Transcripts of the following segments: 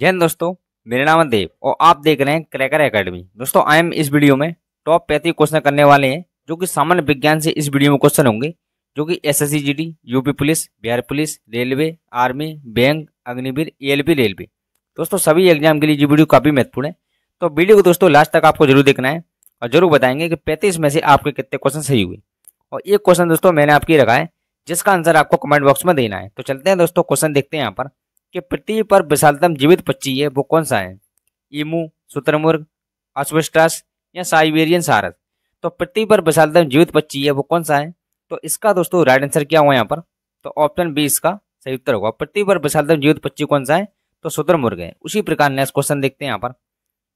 जय हिंद दोस्तों मेरा नाम है देव और आप देख रहे हैं क्रैकर एकेडमी दोस्तों आई एम इस वीडियो में टॉप पैंतीस क्वेश्चन करने वाले हैं जो कि सामान्य विज्ञान से इस वीडियो में क्वेश्चन होंगे जो कि S S UP police Bihar police railway army bank Agniveer A railway दोस्तों सभी एग्जाम के लिए ये वीडियो काफ़ी महत्वपूर्ण है तो वीडियो को दोस्तों लास्ट तक आपको जरूर देखना है और जरूर बताएंगे कि पैंतीस में से आपके कितने क्वेश्चन सही हुए और एक क्वेश्चन दोस्तों मैंने आपके रखा है जिसका आंसर आपको कमेंट बॉक्स में देना है तो चलते हैं दोस्तों क्वेश्चन देखते हैं यहाँ पर कि पृथ्वी पर विशालतम जीवित पक्षी है वो कौन सा है ईमू सूत्रमुर्ग अस्वस्टास या साइबेरियन सारस तो पृथ्वी पर विशालतम जीवित पक्षी है वो कौन सा है तो इसका दोस्तों राइट आंसर क्या हुआ यहाँ पर तो ऑप्शन बी इसका सही उत्तर होगा पृथ्वी पर विशालतम जीवित पक्षी कौन सा है तो सूत्रमुर्ग है उसी प्रकार नेक्स्ट क्वेश्चन देखते हैं यहाँ पर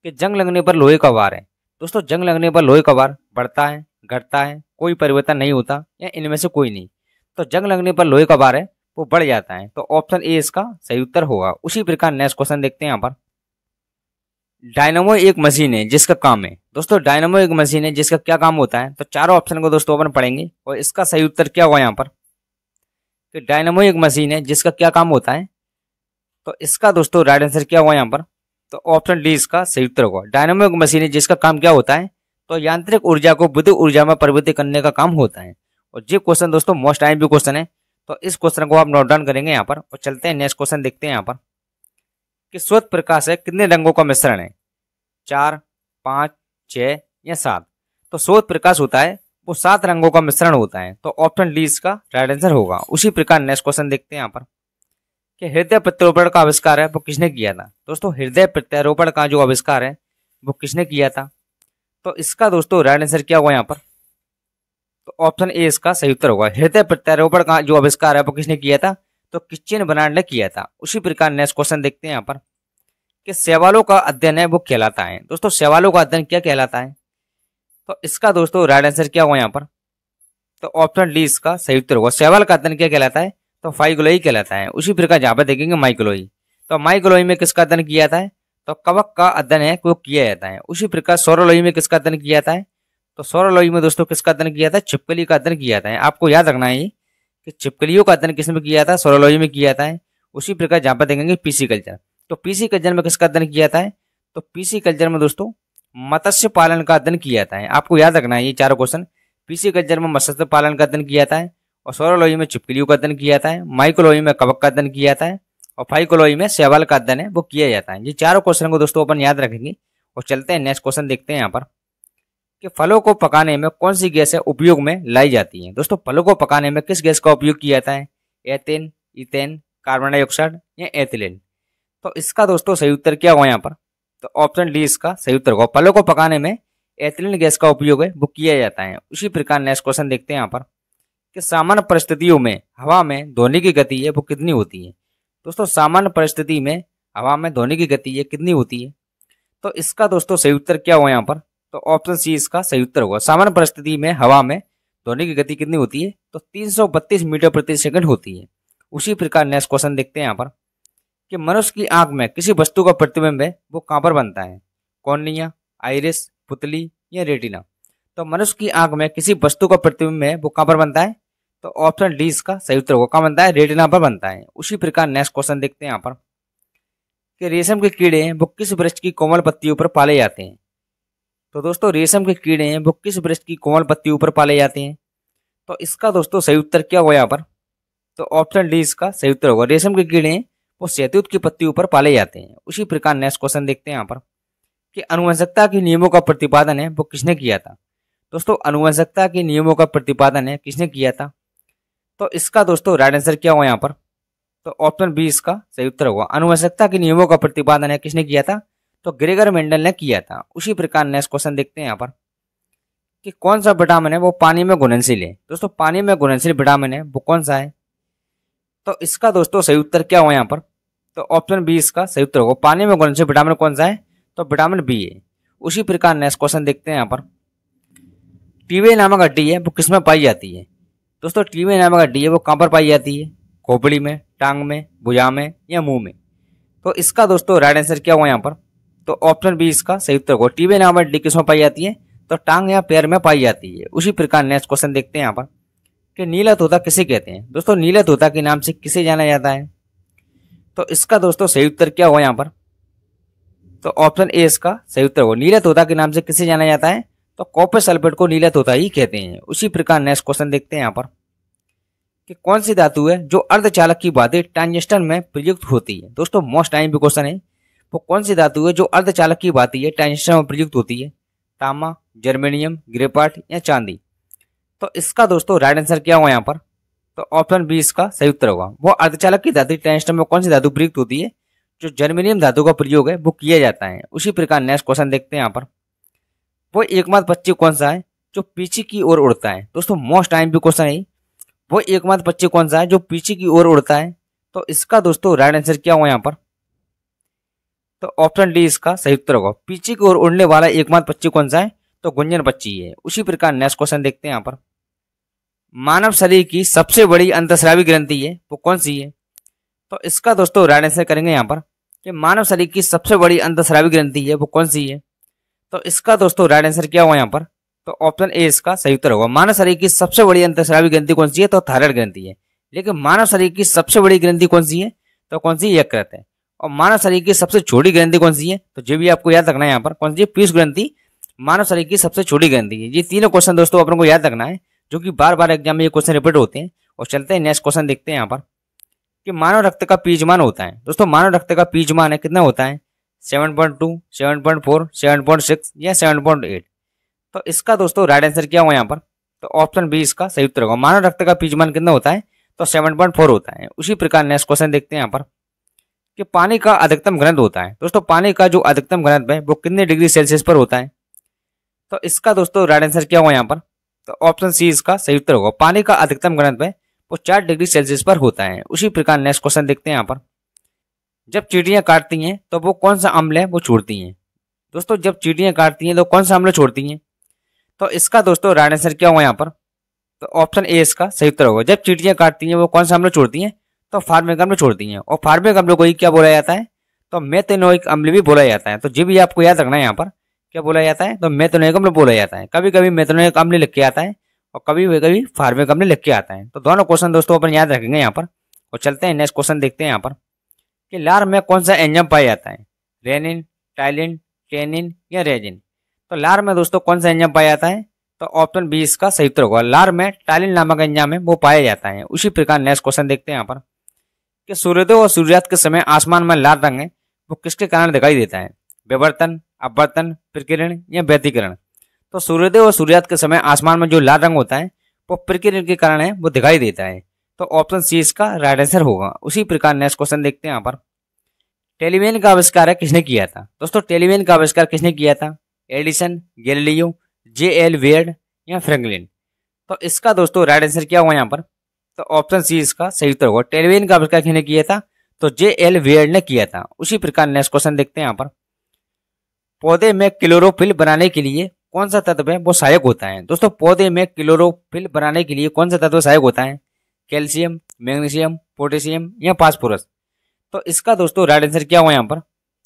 कि जंग लगने पर लोहे का वार है दोस्तों जंग लगने पर लोहे का वार बढ़ता है घटता है कोई परिवर्तन नहीं होता या इनमें से कोई नहीं तो जंग लगने पर लोहे का वार है वो बढ़ जाता है तो ऑप्शन ए इसका सही उत्तर होगा उसी प्रकार नेक्स्ट क्वेश्चन देखते हैं यहाँ पर डायनामो एक मशीन है जिसका काम है दोस्तों डायनामो एक मशीन है जिसका क्या काम होता है तो चारों ऑप्शन को दोस्तों अपन पढ़ेंगे और इसका सही उत्तर क्या हुआ यहाँ पर तो डायनामो एक मशीन है जिसका क्या काम होता है तो इसका दोस्तों राइट आंसर क्या हुआ यहाँ पर तो ऑप्शन डी इसका सही उत्तर होगा डायनामो एक मशीन है जिसका काम क्या होता है तो यांत्रिक ऊर्जा को विद्युत ऊर्जा में परिवर्तित करने का काम होता है और ये क्वेश्चन दोस्तों मोस्ट टाइम भी क्वेश्चन है तो इस क्वेश्चन को आप नोट डाउन करेंगे यहाँ पर और चलते हैं नेक्स्ट क्वेश्चन देखते हैं यहाँ पर कि स्वत प्रकाश है कितने रंगों का मिश्रण है चार पाँच छ या सात तो स्वत प्रकाश होता है वो सात रंगों का मिश्रण होता है तो ऑप्शन डी इसका राइट आंसर होगा उसी प्रकार नेक्स्ट क्वेश्चन देखते हैं यहाँ पर कि हृदय प्रत्यारोपण का आविष्कार है वो किसने किया था दोस्तों हृदय प्रत्यारोपण का जो आविष्कार है वो किसने किया था तो इसका दोस्तों राइट आंसर क्या हुआ यहाँ पर ऑप्शन ए इसका सही उत्तर होगा हृदय प्रत्यारोपण का जो आविष्कार है वो किसने किया था तो किचन बनाड ने किया था उसी प्रकार नेक्स्ट क्वेश्चन देखते हैं यहाँ पर कि सेवालों का अध्ययन है वो कहलाता है दोस्तों सेवालों का अध्ययन क्या कहलाता है तो इसका दोस्तों राइट आंसर क्या होगा यहाँ पर तो ऑप्शन डी इसका सही उत्तर होगा सेवाल का अध्ययन क्या कहलाता है तो फाइगोलोई कहलाता है उसी प्रकार यहाँ पर देखेंगे माइकोलोई तो माइकोलोई में किसका अध्ययन किया जाता है तो कवक का अध्ययन है वो किया जाता है उसी प्रकार सौरलोई में किसका अध्ययन किया जाता है तो सौरलोई में दोस्तों किसका अध्ययन किया था छिपकली का अध्ययन किया था आपको याद रखना है कि छिपकलियों का अध्ययन किसमें किया था सौरलोई में किया था उसी प्रकार जहाँ पर देखेंगे पीसी कल्चर तो पीसी कल्चर में किसका अध्ययन किया था तो पीसी कल्चर में दोस्तों मत्स्य पालन का अध्ययन किया जाता है आपको याद रखना है ये चारों क्वेश्चन पीसी कल्चर में मत्स्य पालन का अध्ययन किया जाता है और सौरलोई में छिपकलियों का अध्ययन किया जाता है में कवक का अध्ययन किया जाता है और फाइकोलोई में सेवाल का अध्ययन है वो किया जाता है ये चारों क्वेश्चन को दोस्तों अपन याद रखेंगे और चलते हैं नेक्स्ट क्वेश्चन देखते हैं यहाँ पर कि फलों को पकाने में कौन सी गैसें उपयोग में लाई जाती हैं दोस्तों फलों को पकाने में किस गैस का उपयोग किया जाता है एथेन इथेन कार्बन डाइऑक्साइड या एथिलिन तो इसका दोस्तों सही उत्तर क्या होगा यहाँ पर तो ऑप्शन डी इसका सही उत्तर होगा फलों को पकाने में एथिलिन गैस का उपयोग है वो किया जाता है उसी प्रकार नेक्स्ट क्वेश्चन देखते हैं यहाँ पर कि सामान्य परिस्थितियों में हवा में ध्वनि की गति है वो कितनी होती है दोस्तों सामान्य परिस्थिति में हवा में ध्वनि की गति है कितनी होती है तो इसका दोस्तों सही उत्तर क्या हुआ यहाँ पर तो ऑप्शन सी इसका सही उत्तर होगा सामान्य परिस्थिति में हवा में ध्वनि की गति कितनी होती है तो 332 मीटर प्रति सेकंड होती है उसी प्रकार नेक्स्ट क्वेश्चन देखते हैं यहाँ पर कि मनुष्य की आंख में किसी वस्तु का प्रतिबिंब है वो कहाँ पर बनता है कौनिया आइरिस पुतली या रेटिना तो मनुष्य की आंख में किसी वस्तु का प्रतिबिंब है वो कहाँ पर बनता है तो ऑप्शन डी इसका सही उत्तर होगा कहाँ बनता है रेटिना पर बनता है उसी प्रकार नेक्स्ट क्वेश्चन देखते हैं यहाँ पर कि रेशम के कीड़े हैं वो किस वृक्ष की कोमल पत्तियों पर पाले जाते हैं तो दोस्तों रेशम के कीड़े हैं वो किस वृक्ष की कोमल पत्ती ऊपर पाले जाते हैं तो इसका दोस्तों सही उत्तर क्या होगा यहाँ पर तो ऑप्शन डी इसका सही उत्तर होगा रेशम के कीड़े हैं वो सेतुत की पत्ती ऊपर पाले जाते हैं उसी प्रकार नेक्स्ट क्वेश्चन देखते हैं यहाँ पर कि अनुवंशकता के नियमों का प्रतिपादन है वो किसने किया था दोस्तों अनुवंशकता के नियमों का प्रतिपादन है किसने किया था तो इसका दोस्तों राइट आंसर क्या हुआ यहाँ पर तो ऑप्शन बी इसका सही उत्तर होगा अनुवंशकता के नियमों का प्रतिपादन है किसने किया था तो ग्रेगर मेंडल ने किया था उसी प्रकार नेक्स्ट क्वेश्चन देखते हैं यहाँ पर कि कौन सा विटामिन है वो पानी में घुलनशील है दोस्तों पानी में घुलनशील विटामिन है वो कौन सा है तो इसका दोस्तों सही उत्तर क्या हुआ यहाँ पर तो ऑप्शन बी इसका सही उत्तर होगा पानी में घुलनशील विटामिन कौन सा है तो विटामिन बी है उसी प्रकार नेक्स्ट क्वेश्चन देखते हैं यहाँ पर टीवे नामक हड्डी है वो किस में पाई जाती है दोस्तों टीवे नामक हड्डी है वो कहाँ पर पाई जाती है खोपड़ी में टांग में भुजा में या मुंह में तो इसका दोस्तों राइट आंसर क्या हुआ यहाँ पर तो ऑप्शन बी इसका सही उत्तर होगा टीबे नामक किस में पाई जाती है तो टांग या पैर में पाई जाती है उसी प्रकार नेक्स्ट क्वेश्चन देखते हैं यहाँ पर कि नीला तोता किसे कहते हैं दोस्तों नीला तोता के नाम से किसे जाना जाता है तो इसका दोस्तों सही उत्तर क्या हुआ यहाँ पर तो ऑप्शन ए इसका सही उत्तर होगा नीला तोता के नाम से किसे जाना जाता है तो कॉपर सल्फेट को नीला तोता ही कहते हैं उसी प्रकार नेक्स्ट क्वेश्चन देखते हैं यहाँ पर कि कौन सी धातु है जो अर्धचालक की बातें ट्रांजिस्टर में प्रयुक्त होती है दोस्तों मोस्ट टाइम भी क्वेश्चन है वो कौन सी धातु है जो अर्धचालक की बात है ट्रांजिस्टर में प्रयुक्त होती है तामा जर्मेनियम ग्रेपाट या चांदी तो इसका दोस्तों राइट आंसर क्या हुआ यहाँ पर तो ऑप्शन बी इसका सही उत्तर होगा वो अर्धचालक की धातु ट्रांजिस्टर में कौन सी धातु प्रयुक्त होती है जो जर्मेनियम धातु का प्रयोग है वो किया जाता है उसी प्रकार नेक्स्ट क्वेश्चन देखते हैं यहाँ पर वो एकमात्र पच्ची कौन सा है जो पीछे की ओर उड़ता है दोस्तों मोस्ट टाइम भी क्वेश्चन है वो एकमात्र पच्ची कौन सा है जो पीछे की ओर उड़ता है तो इसका दोस्तों राइट आंसर क्या हुआ यहाँ पर तो ऑप्शन डी इसका सही उत्तर होगा पीछे की ओर उड़ने वाला एकमात्र पक्षी कौन सा है तो गुंजन पक्षी है उसी प्रकार नेक्स्ट क्वेश्चन देखते हैं यहाँ पर मानव शरीर की सबसे बड़ी अंतस्रावी ग्रंथि है वो कौन सी है तो इसका दोस्तों राइट आंसर करेंगे यहाँ पर कि मानव शरीर की सबसे बड़ी अंतस्रावी ग्रंथि है वो कौन सी है तो इसका दोस्तों राइट आंसर क्या हुआ यहाँ पर तो ऑप्शन ए इसका सही उत्तर होगा मानव शरीर की सबसे बड़ी अंतस्रावी ग्रंथि कौन सी है तो थायराइड ग्रंथि है लेकिन मानव शरीर की सबसे बड़ी ग्रंथि कौन सी है तो कौन सी यकृत है और मानव शरीर की सबसे छोटी ग्रंथि कौन सी है तो ये भी आपको याद रखना है यहाँ पर कौन सी पीयूष ग्रंथि मानव शरीर की सबसे छोटी ग्रंथि है ये तीनों क्वेश्चन दोस्तों अपन को याद रखना है जो कि बार बार एग्जाम में ये क्वेश्चन रिपीट होते हैं और चलते हैं नेक्स्ट क्वेश्चन देखते हैं यहाँ पर कि मानव रक्त का पीजमान होता है दोस्तों मानव रक्त का पीजमान है कितना होता है seven point two seven point four seven point six या सेवन पॉइंट एट तो इसका दोस्तों राइट आंसर क्या हुआ यहाँ पर तो ऑप्शन बी इसका सही उत्तर होगा मानव रक्त का पीजमान कितना होता है तो सेवन पॉइंट फोर होता है उसी प्रकार नेक्स्ट क्वेश्चन देखते हैं यहाँ पर कि पानी का अधिकतम घनत्व होता है दोस्तों पानी का जो अधिकतम घनत्व है वो कितने डिग्री सेल्सियस पर होता है तो इसका दोस्तों राइट आंसर क्या होगा यहाँ पर तो ऑप्शन सी इसका सही उत्तर होगा पानी का अधिकतम घनत्व है वो चार डिग्री सेल्सियस पर होता है उसी प्रकार नेक्स्ट क्वेश्चन देखते हैं यहाँ पर जब चीटियां काटती हैं तो वो कौन सा अम्ल है वो छोड़ती हैं दोस्तों जब चीटियां काटती हैं तो कौन सा अम्ल छोड़ती हैं तो इसका दोस्तों राइट आंसर क्या होगा यहाँ पर तो ऑप्शन ए इसका सही उत्तर होगा जब चीटियां काटती हैं वो कौन सा अम्ल छोड़ती हैं तो फार्मिक अम्ल छोड़ दिए और फार्मिक अम्ल को ही क्या बोला जाता है तो मेथेनोइक अम्ल भी बोला जाता है तो जी भी आपको याद रखना है यहाँ पर क्या बोला जाता है तो मेथेनोइक अम्ल बोला जाता है कभी कभी मेथेनोइक अम्ल लिख के आता है और कभी कभी फार्मिक अम्ल लिख के आता है तो दोनों क्वेश्चन दोस्तों अपन याद रखेंगे यहाँ पर और चलते हैं नेक्स्ट क्वेश्चन देखते हैं यहाँ पर कि लार में कौन सा एंजम पाया जाता है रेनिन टाइलिन टेनिन या रेजिन तो लार में दोस्तों कौन सा एंजम पाया जाता है तो ऑप्शन बी इसका सही उत्तर होगा लार में टाइलिन नामक एंजाम है वो पाया जाता है उसी प्रकार नेक्स्ट क्वेश्चन देखते हैं यहाँ पर कि सूर्योदय और सूर्यास्त के समय आसमान में लाल रंग है वो किसके कारण दिखाई देता है विवर्तन अपवर्तन प्रकिरण या व्यतिकरण तो सूर्योदय और सूर्यास्त के समय आसमान में जो लाल रंग होता है वो प्रकिरण के कारण है वो दिखाई देता है तो ऑप्शन सी इसका राइट आंसर होगा उसी प्रकार नेक्स्ट क्वेश्चन देखते हैं यहाँ पर टेलीविजन का आविष्कार है किसने किया था दोस्तों टेलीविजन का आविष्कार किसने किया था Edison Galileo J L Baird या फ्रैंकलिन तो इसका दोस्तों राइट आंसर क्या हुआ यहाँ पर तो ऑप्शन सी इसका सही उत्तर होगा टेलवेन का आविष्कार किसने किया था तो जे एल वेयर ने किया था उसी प्रकार नेक्स्ट क्वेश्चन देखते हैं यहाँ पर पौधे में क्लोरोफिल बनाने के लिए कौन सा तत्व है वो सहायक होता है दोस्तों पौधे में क्लोरोफिल बनाने के लिए कौन सा तत्व सहायक होता है कैल्शियम मैग्नीशियम पोटेशियम या फॉस्फोरस तो इसका दोस्तों राइट आंसर क्या हुआ यहाँ पर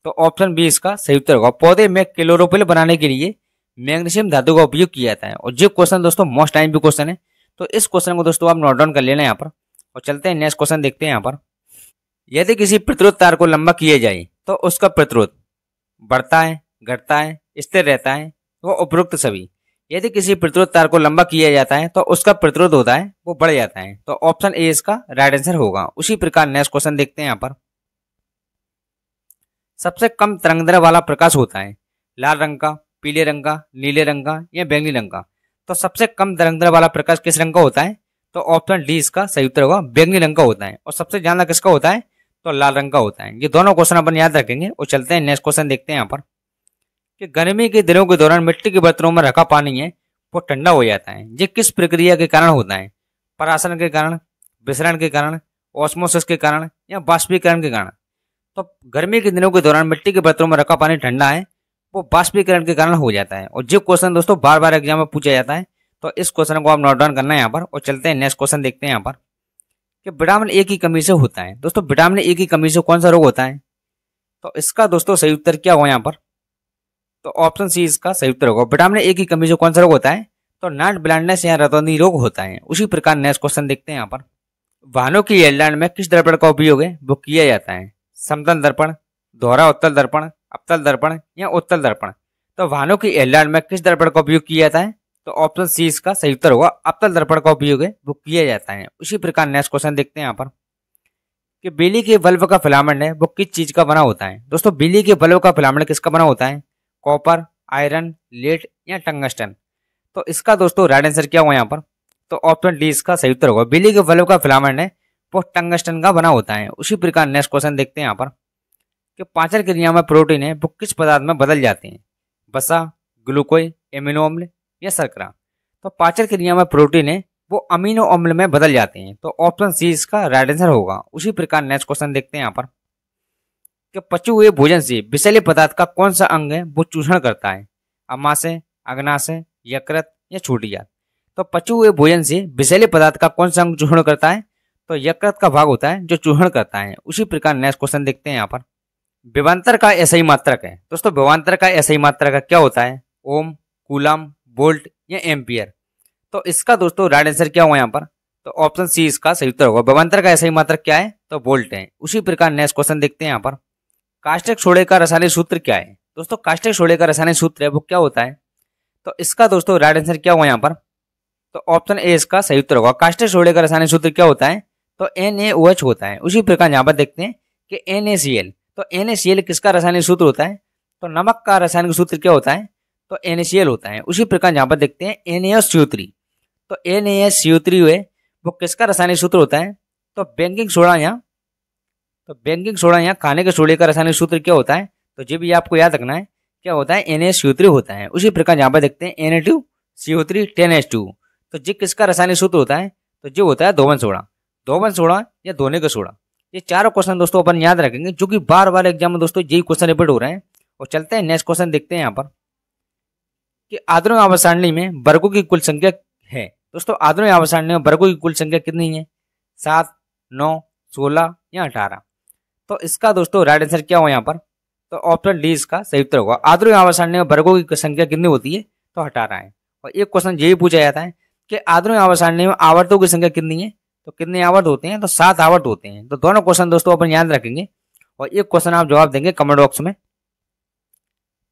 तो ऑप्शन बी इसका सही उत्तर होगा पौधे में क्लोरोफिल बनाने के लिए मैग्नीशियम धातु का उपयोग किया जाता है और जो क्वेश्चन दोस्तों मोस्ट टाइम भी क्वेश्चन है तो इस क्वेश्चन को दोस्तों आप नोट डाउन कर लेना यहाँ पर और चलते हैं नेक्स्ट क्वेश्चन देखते हैं यहाँ पर यदि किसी प्रतिरोध तार को लंबा किया जाए तो उसका प्रतिरोध बढ़ता है घटता है स्थिर रहता है वो उपरोक्त सभी यदि किसी प्रतिरोध तार को लंबा किया जाता है तो उसका प्रतिरोध होता है वो बढ़ जाता है तो ऑप्शन ए इसका राइट आंसर होगा उसी प्रकार नेक्स्ट क्वेश्चन देखते हैं यहाँ पर सबसे कम तरंगदर वाला प्रकाश होता है लाल रंग का पीले रंग का नीले रंग का या बैंगनी रंग का तो सबसे कम दर वाला प्रकाश किस रंग का होता है तो ऑप्शन डी इसका सही उत्तर होगा बैंगनी रंग का होता है और सबसे ज्यादा किसका होता है तो लाल रंग का होता है ये दोनों क्वेश्चन अपन याद रखेंगे और चलते हैं नेक्स्ट क्वेश्चन देखते हैं यहाँ पर कि गर्मी के दिनों के दौरान मिट्टी के बर्तनों में रखा पानी है वो ठंडा हो जाता है ये किस प्रक्रिया के कारण होता है परासन के कारण विसरण के कारण ऑस्मोसिस के कारण या बाष्पीकरण के कारण तो गर्मी के दिनों के दौरान मिट्टी के बर्तनों में रखा पानी ठंडा है वो बाष्पीकरण के कारण हो जाता है और जो क्वेश्चन दोस्तों बार बार एग्जाम में पूछा जाता है तो इस क्वेश्चन को आप नोट डाउन करना है यहाँ पर और चलते हैं नेक्स्ट क्वेश्चन देखते हैं यहाँ पर कि विटामिन ए की कमी से होता है दोस्तों विटामिन ए की कमी से कौन सा रोग होता है तो इसका दोस्तों सही उत्तर क्या हुआ यहाँ पर तो ऑप्शन सी इसका सही उत्तर होगा विटामिन ए की कमी से कौन सा रोग होता है तो नाट ब्लाइंडनेस या रतौंधी रोग होता है उसी प्रकार नेक्स्ट क्वेश्चन देखते हैं यहाँ पर वाहनों की एयरलाइन में किस दर्पण का उपयोग है वो किया जाता है समतल दर्पण दोहरा उत्तल दर्पण अपतल दर्पण या उत्तल दर्पण तो वाहनों की एलान में किस दर्पण का उपयोग किया जाता है तो ऑप्शन सी इसका सही उत्तर होगा अपतल दर्पण का उपयोग है वो किया जाता है उसी प्रकार नेक्स्ट क्वेश्चन देखते हैं यहाँ पर कि बिजली के बल्ब का फिलामेंट है वो किस चीज़ का बना होता है दोस्तों बिजली के बल्ब का फिलामेंट किसका बना होता है कॉपर आयरन लेट या टंगस्टन तो इसका दोस्तों राइट आंसर क्या हुआ यहाँ पर तो ऑप्शन डी इसका सही उत्तर होगा बिजली के बल्ब का फिलामेंट है वो टंगस्टन का बना होता है उसी प्रकार नेक्स्ट क्वेश्चन देखते हैं यहाँ पर कि पाचन क्रिया में प्रोटीन है वो किस पदार्थ में बदल जाते हैं बसा ग्लूकोज एमिनो अम्ल या सरकरा तो पाचन क्रिया में प्रोटीन है वो अमीनो अम्ल में बदल जाते हैं तो ऑप्शन सी इसका राइट आंसर होगा उसी प्रकार नेक्स्ट क्वेश्चन देखते हैं यहाँ पर कि पचे हुए भोजन से विषैले पदार्थ का कौन सा अंग है वो चूषण करता है अमाशय अग्नाशय यकृत या छोटी जात तो पचे हुए भोजन से विषैले पदार्थ का कौन सा अंग चूषण करता है तो यकृत का भाग होता है जो चूषण करता है उसी प्रकार नेक्स्ट क्वेश्चन देखते हैं यहाँ पर विभंतर का ऐसा मात्रक है दोस्तों विभंतर का ऐसा मात्रक क्या होता है ओम कूलम बोल्ट या एम्पियर तो इसका दोस्तों राइट आंसर क्या हुआ यहाँ पर तो ऑप्शन सी इसका सही उत्तर होगा बवंतर का ऐसा ही मात्रक क्या है तो बोल्ट है उसी प्रकार नेक्स्ट क्वेश्चन देखते हैं यहाँ पर कास्टिक सोड़े का रसायनिक सूत्र क्या है दोस्तों कास्टिक सोड़े का रसायनिक सूत्र है वो क्या होता है तो इसका दोस्तों राइट आंसर क्या हुआ यहाँ पर तो ऑप्शन ए इसका सही उत्तर होगा कास्टिक सोड़े का रसायनिक सूत्र क्या होता है तो एन होता है उसी प्रकार यहाँ पर देखते हैं कि एन तो एन किसका रासायनिक सूत्र होता है तो नमक का रासायनिक सूत्र क्या होता है तो एन होता है उसी प्रकार यहाँ पर देखते हैं एन तो एन हुए वो किसका रासायनिक सूत्र होता है तो बैंकिंग सोडा यहाँ तो बैंकिंग सोडा यहाँ खाने के सोडे का रासायनिक सूत्र क्या होता है तो जी भी आपको याद रखना है क्या होता है एन होता है उसी प्रकार यहाँ पर देखते हैं N A two C O three ten S two तो जी किसका रासायनिक सूत्र होता है तो जो होता है धोवन सोडा धोवन सोडा या धोने का सोडा ये चारों क्वेश्चन दोस्तों अपन याद रखेंगे जो कि बार बार एग्जाम में दोस्तों यही क्वेश्चन रिपीट हो रहे हैं और चलते हैं नेक्स्ट क्वेश्चन देखते हैं यहाँ पर कि आधुनिक आवासारणी में वर्गों की कुल संख्या है दोस्तों आधुनिक आवासारणी में वर्गों की कुल संख्या कितनी है सात नौ सोलह या अठारह तो इसका दोस्तों राइट आंसर क्या हो यहाँ पर तो ऑप्शन डी इसका सही उत्तर होगा आधुनिक आवासारणी में वर्गों की संख्या कितनी होती है तो अठारह है और एक क्वेश्चन यही पूछा जाता है कि आधुनिक आवासारणी में आवर्तों की संख्या कितनी है तो कितने आवर्त होते हैं तो सात आवर्त होते हैं तो दोनों क्वेश्चन दोस्तों अपन याद रखेंगे और एक क्वेश्चन आप जवाब देंगे कमेंट बॉक्स में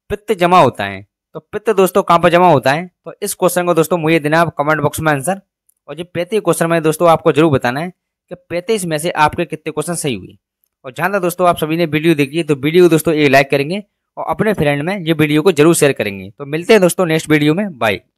पित्त जमा होता है तो पित्त दोस्तों कहां पर जमा होता है तो इस क्वेश्चन को दोस्तों मुझे देना आप कमेंट बॉक्स में आंसर और जो पैंतीस क्वेश्चन में दोस्तों आपको जरूर बताना है कि पैंतीस में से आपके कितने क्वेश्चन सही हुए और जहां तक दोस्तों आप सभी ने वीडियो देखी तो वीडियो दोस्तों एक लाइक करेंगे और अपने फ्रेंड में ये वीडियो को जरूर शेयर करेंगे तो मिलते हैं दोस्तों नेक्स्ट वीडियो में बाय